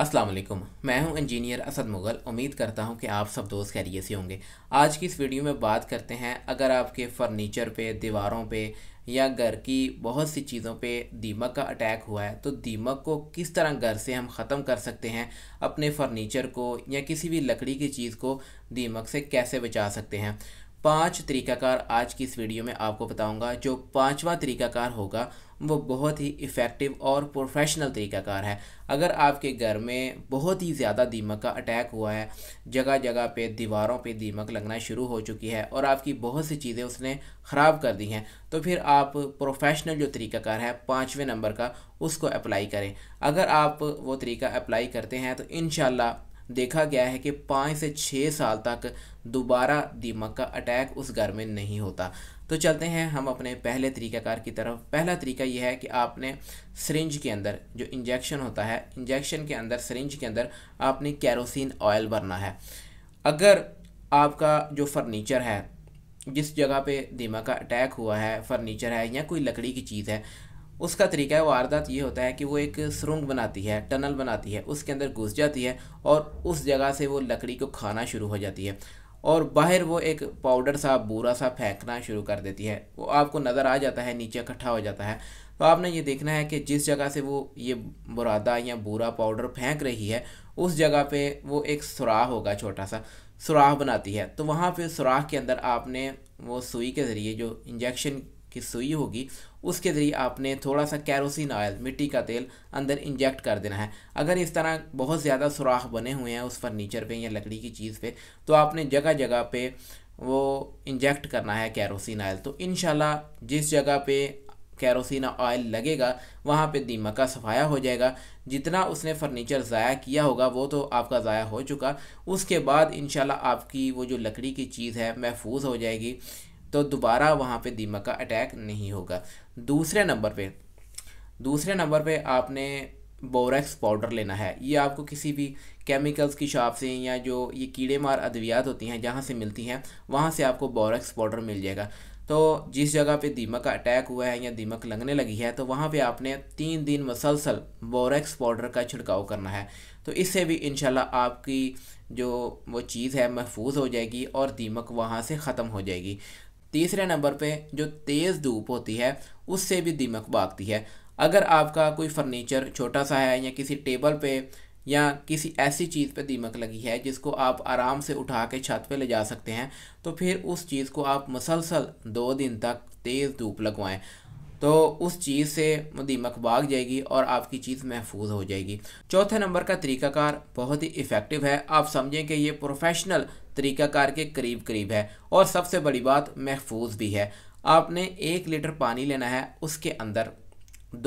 अस्सलाम वालेकुम मैं हूं इंजीनियर असद मुग़ल उम्मीद करता हूं कि आप सब दोस्त खैरियत से होंगे आज की इस वीडियो में बात करते हैं अगर आपके फर्नीचर पे दीवारों पे या घर की बहुत सी चीज़ों पे दीमक का अटैक हुआ है तो दीमक को किस तरह घर से हम ख़त्म कर सकते हैं अपने फर्नीचर को या किसी भी लकड़ी की चीज़ को दीमक से कैसे बचा सकते हैं पांच तरीकाकार आज की इस वीडियो में आपको बताऊंगा जो पांचवा तरीकाकार होगा वो बहुत ही इफ़ेक्टिव और प्रोफेशनल तरीकाकार है अगर आपके घर में बहुत ही ज़्यादा दीमक का अटैक हुआ है जगह जगह पे दीवारों पे दीमक लगना शुरू हो चुकी है और आपकी बहुत सी चीज़ें उसने ख़राब कर दी हैं तो फिर आप प्रोफेशनल जो तरीकाकार है पाँचवें नंबर का उसको अप्लाई करें अगर आप वो तरीका अप्लाई करते हैं तो इन देखा गया है कि पाँच से छः साल तक दोबारा दीमक का अटैक उस घर में नहीं होता तो चलते हैं हम अपने पहले तरीकाकार की तरफ पहला तरीका यह है कि आपने सरिंज के अंदर जो इंजेक्शन होता है इंजेक्शन के अंदर सरिंज के अंदर आपने कैरोसिन ऑयल भरना है अगर आपका जो फर्नीचर है जिस जगह पे दीमक का अटैक हुआ है फर्नीचर है या कोई लकड़ी की चीज़ है उसका तरीका है वो वारदात ये होता है कि वो एक सुरंग बनाती है टनल बनाती है उसके अंदर घुस जाती है और उस जगह से वो लकड़ी को खाना शुरू हो जाती है और बाहर वो एक पाउडर सा बूरा सा फेंकना शुरू कर देती है वो आपको नज़र आ जाता है नीचे इकट्ठा हो जाता है तो आपने ये देखना है कि जिस जगह से वो ये बुरादा या बूरा पाउडर फेंक रही है उस जगह पे वो एक सुराह होगा छोटा सा सुराह बनाती है तो वहाँ पे सुराह के अंदर आपने वो सुई के ज़रिए जो इंजेक्शन की सुई होगी उसके ज़रिए आपने थोड़ा सा कैरोसिन ऑयल मिट्टी का तेल अंदर इंजेक्ट कर देना है अगर इस तरह बहुत ज़्यादा सुराख बने हुए हैं उस फर्नीचर पे या लकड़ी की चीज़ पे तो आपने जगह जगह पे वो इंजेक्ट करना है कैरोसिन ऑयल तो इन जिस जगह पे कैरोसिन ऑयल लगेगा वहाँ पे दीमक का सफाया हो जाएगा जितना उसने फर्नीचर ज़ाया किया होगा वो तो आपका ज़ाया हो चुका उसके बाद इन आपकी वो जो लकड़ी की चीज़ है महफूज हो जाएगी तो दोबारा वहाँ पे दीमक का अटैक नहीं होगा दूसरे नंबर पे दूसरे नंबर पे आपने बोरेक्स पाउडर लेना है ये आपको किसी भी केमिकल्स की शॉप से या जो ये कीड़े मार अद्वियात होती हैं जहाँ से मिलती हैं वहाँ से आपको बोरेक्स पाउडर मिल जाएगा तो जिस जगह पे दीमक का अटैक हुआ है या दीमक लगने लगी है तो वहाँ पे आपने तीन दिन मसलसल बोरेक्स पाउडर का छिड़काव करना है तो इससे भी इन आपकी जो वो चीज़ है महफूज हो जाएगी और दीमक वहाँ से ख़त्म हो जाएगी तीसरे नंबर पे जो तेज़ धूप होती है उससे भी दीमक भागती है अगर आपका कोई फर्नीचर छोटा सा है या किसी टेबल पे या किसी ऐसी चीज़ पे दीमक लगी है जिसको आप आराम से उठा के छत पे ले जा सकते हैं तो फिर उस चीज़ को आप मसलसल दो दिन तक तेज़ धूप लगवाएं तो उस चीज़ से दीमक भाग जाएगी और आपकी चीज़ महफूज हो जाएगी चौथे नंबर का तरीकाकार बहुत ही इफ़ेक्टिव है आप समझें कि ये प्रोफेशनल तरीकाकार के करीब करीब है और सबसे बड़ी बात महफूज भी है आपने एक लीटर पानी लेना है उसके अंदर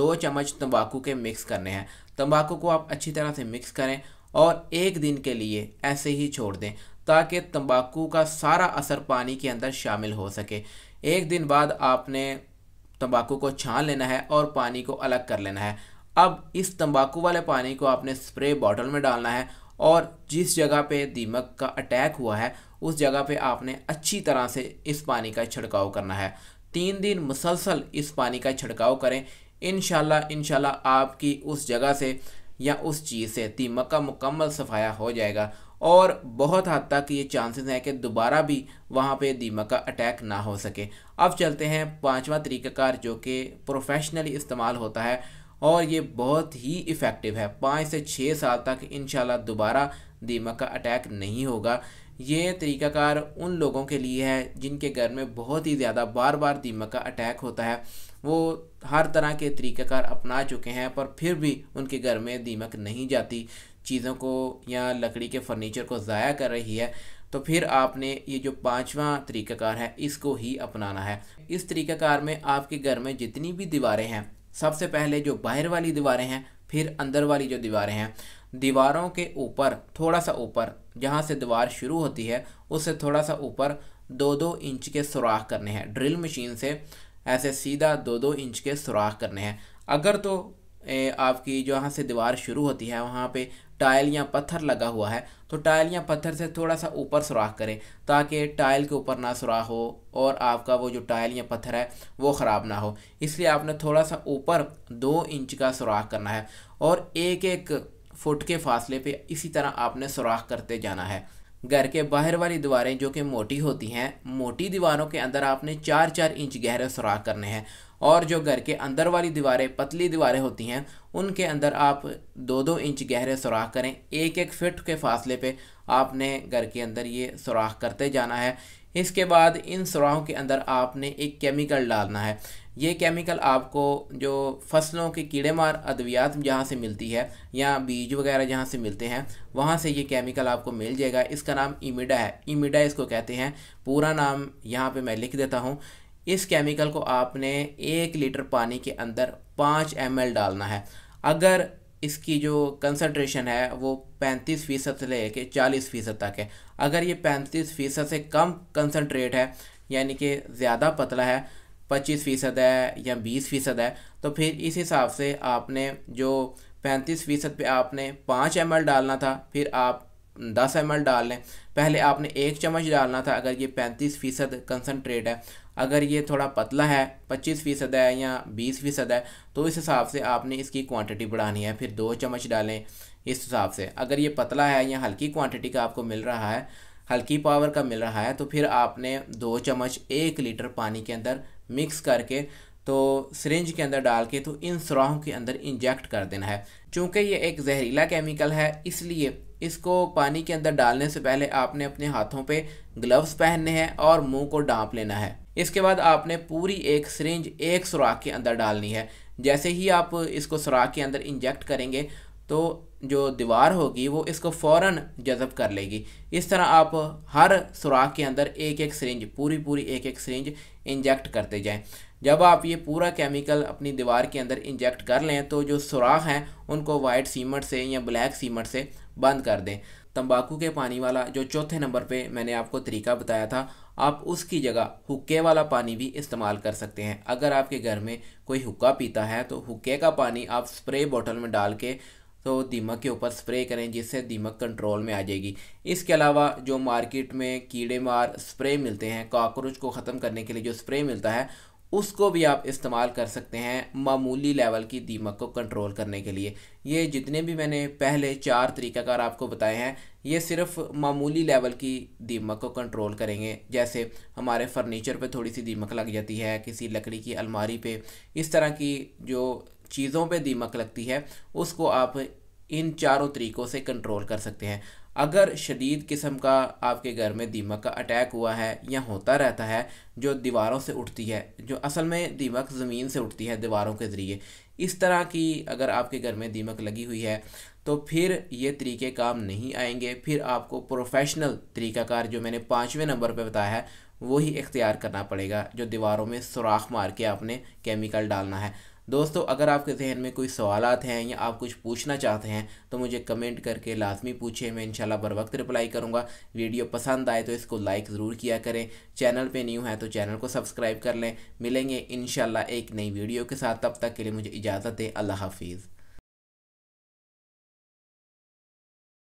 दो चम्मच तंबाकू के मिक्स करने हैं तंबाकू को आप अच्छी तरह से मिक्स करें और एक दिन के लिए ऐसे ही छोड़ दें ताकि तंबाकू का सारा असर पानी के अंदर शामिल हो सके एक दिन बाद आपने तंबाकू को छान लेना है और पानी को अलग कर लेना है अब इस तंबाकू वाले पानी को आपने स्प्रे बॉटल में डालना है और जिस जगह पे दीमक का अटैक हुआ है उस जगह पे आपने अच्छी तरह से इस पानी का छिड़काव करना है तीन दिन मुसलसल इस पानी का छिड़काव करें इन इनशाला आपकी उस जगह से या उस चीज़ से दीमक का मुकम्मल सफाया हो जाएगा और बहुत हद तक ये चांसेस हैं कि दोबारा भी वहाँ पे दीमक का अटैक ना हो सके अब चलते हैं पाँचवा तरीक़ाकार जो कि प्रोफेशनली इस्तेमाल होता है और ये बहुत ही इफ़ेक्टिव है पाँच से छः साल तक इन दोबारा दीमक का अटैक नहीं होगा ये तरीकाकार उन लोगों के लिए है जिनके घर में बहुत ही ज़्यादा बार बार दीमक का अटैक होता है वो हर तरह के तरीकाकार अपना चुके हैं पर फिर भी उनके घर में दीमक नहीं जाती चीज़ों को या लकड़ी के फर्नीचर को ज़ाया कर रही है तो फिर आपने ये जो पांचवा तरीक़ाकार है इसको ही अपनाना है इस तरीक़ाकार में आपके घर में जितनी भी दीवारें हैं सबसे पहले जो बाहर वाली दीवारें हैं फिर अंदर वाली जो दीवारें हैं दीवारों के ऊपर थोड़ा सा ऊपर जहाँ से दीवार शुरू होती है उससे थोड़ा सा ऊपर दो दो इंच के सुराख करने हैं ड्रिल मशीन से ऐसे सीधा दो दो इंच के सुराख करने हैं अगर तो ए, आपकी जहाँ से दीवार शुरू होती है वहाँ पे टाइल या पत्थर लगा हुआ है तो टाइल या पत्थर से थोड़ा सा ऊपर सुराख करें ताकि टाइल के ऊपर ना सुराख हो और आपका वो जो टाइल या पत्थर है वो ख़राब ना हो इसलिए आपने थोड़ा सा ऊपर दो इंच का सुराख करना है और एक एक फुट के फासले पे इसी तरह आपने सुराख करते जाना है घर के बाहर वाली दीवारें जो कि मोटी होती हैं मोटी दीवारों के अंदर आपने चार चार इंच गहरे सुराख करने हैं और जो घर के अंदर वाली दीवारें पतली दीवारें होती हैं उनके अंदर आप दो दो इंच गहरे सुराख करें एक एक फिट के फासले पे आपने घर के अंदर ये सुराख करते जाना है इसके बाद इन सुराखों के अंदर आपने एक केमिकल डालना है ये केमिकल आपको जो फसलों के कीड़े मार अद्वियात जहाँ से मिलती है या बीज वगैरह जहाँ से मिलते हैं वहाँ से ये केमिकल आपको मिल जाएगा इसका नाम इमिडा है इमिडा इसको कहते हैं पूरा नाम यहाँ पे मैं लिख देता हूँ इस केमिकल को आपने एक लीटर पानी के अंदर पाँच एम डालना है अगर इसकी जो कंसनट्रेशन है वो पैंतीस फ़ीसद से लेके चालीस फ़ीसद तक है अगर ये पैंतीस फ़ीसद से कम कंसनट्रेट है यानी कि ज़्यादा पतला है पच्चीस फ़ीसद है या बीस फ़ीसद है तो फिर इस हिसाब से आपने जो पैंतीस फ़ीसद पर आपने पाँच एम डालना था फिर आप दस एम डाल लें पहले आपने एक चम्मच डालना था अगर ये पैंतीस फ़ीसद कंसनट्रेट है अगर ये थोड़ा पतला है पच्चीस फ़ीसद है या बीस फ़ीसद है तो इस हिसाब से आपने इसकी क्वांटिटी बढ़ानी है फिर दो चम्मच डालें इस हिसाब से अगर ये पतला है या हल्की क्वांटिटी का आपको मिल रहा है हल्की पावर का मिल रहा है तो फिर आपने दो चम्मच एक लीटर पानी के अंदर मिक्स करके तो सरेंज के अंदर डाल के तो इन सुराहों के अंदर इंजेक्ट कर देना है चूँकि ये एक जहरीला केमिकल है इसलिए इसको पानी के अंदर डालने से पहले आपने अपने हाथों पे ग्लव्स पहनने हैं और मुंह को डांप लेना है इसके बाद आपने पूरी एक सरिंज एक सुराख के अंदर डालनी है जैसे ही आप इसको सुराख के अंदर इंजेक्ट करेंगे तो जो दीवार होगी वो इसको फ़ौर जज़ब कर लेगी इस तरह आप हर सुराख के अंदर एक एक सरिंज पूरी पूरी एक एक सरिंज इंजेक्ट करते जाएं जब आप ये पूरा केमिकल अपनी दीवार के अंदर इंजेक्ट कर लें तो जो सुराख हैं उनको वाइट सीमट से या ब्लैक सीमट से बंद कर दें तंबाकू के पानी वाला जो चौथे नंबर पे मैंने आपको तरीका बताया था आप उसकी जगह हुक्के वाला पानी भी इस्तेमाल कर सकते हैं अगर आपके घर में कोई हुक्का पीता है तो हुक्के का पानी आप स्प्रे बोतल में डाल के तो दीमक के ऊपर स्प्रे करें जिससे दीमक कंट्रोल में आ जाएगी इसके अलावा जो मार्केट में कीड़े मार स्प्रे मिलते हैं काकरोच को ख़त्म करने के लिए जो स्प्रे मिलता है उसको भी आप इस्तेमाल कर सकते हैं मामूली लेवल की दीमक को कंट्रोल करने के लिए ये जितने भी मैंने पहले चार तरीक़ाकार आपको बताए हैं ये सिर्फ मामूली लेवल की दीमक को कंट्रोल करेंगे जैसे हमारे फर्नीचर पे थोड़ी सी दीमक लग जाती है किसी लकड़ी की अलमारी पे इस तरह की जो चीज़ों पे दीमक लगती है उसको आप इन चारों तरीक़ों से कंट्रोल कर सकते हैं अगर शदीद किस्म का आपके घर में दीमक का अटैक हुआ है या होता रहता है जो दीवारों से उठती है जो असल में दीमक ज़मीन से उठती है दीवारों के ज़रिए इस तरह की अगर आपके घर में दीमक लगी हुई है तो फिर ये तरीके काम नहीं आएंगे फिर आपको प्रोफेशनल तरीकाकार जो मैंने पाँचवें नंबर पर बताया है वही इख्तियार करना पड़ेगा जो दीवारों में सुराख मार के आपने केमिकल डालना है दोस्तों अगर आपके जहन में कोई सवाल हैं या आप कुछ पूछना चाहते हैं तो मुझे कमेंट करके लाजमी पूछें मैं इनशाला बर वक्त रिप्लाई करूँगा वीडियो पसंद आए तो इसको लाइक ज़रूर किया करें चैनल पे न्यू है तो चैनल को सब्सक्राइब कर लें मिलेंगे इन एक नई वीडियो के साथ तब तक के लिए मुझे इजाज़त दें अल्लाह हाफिज़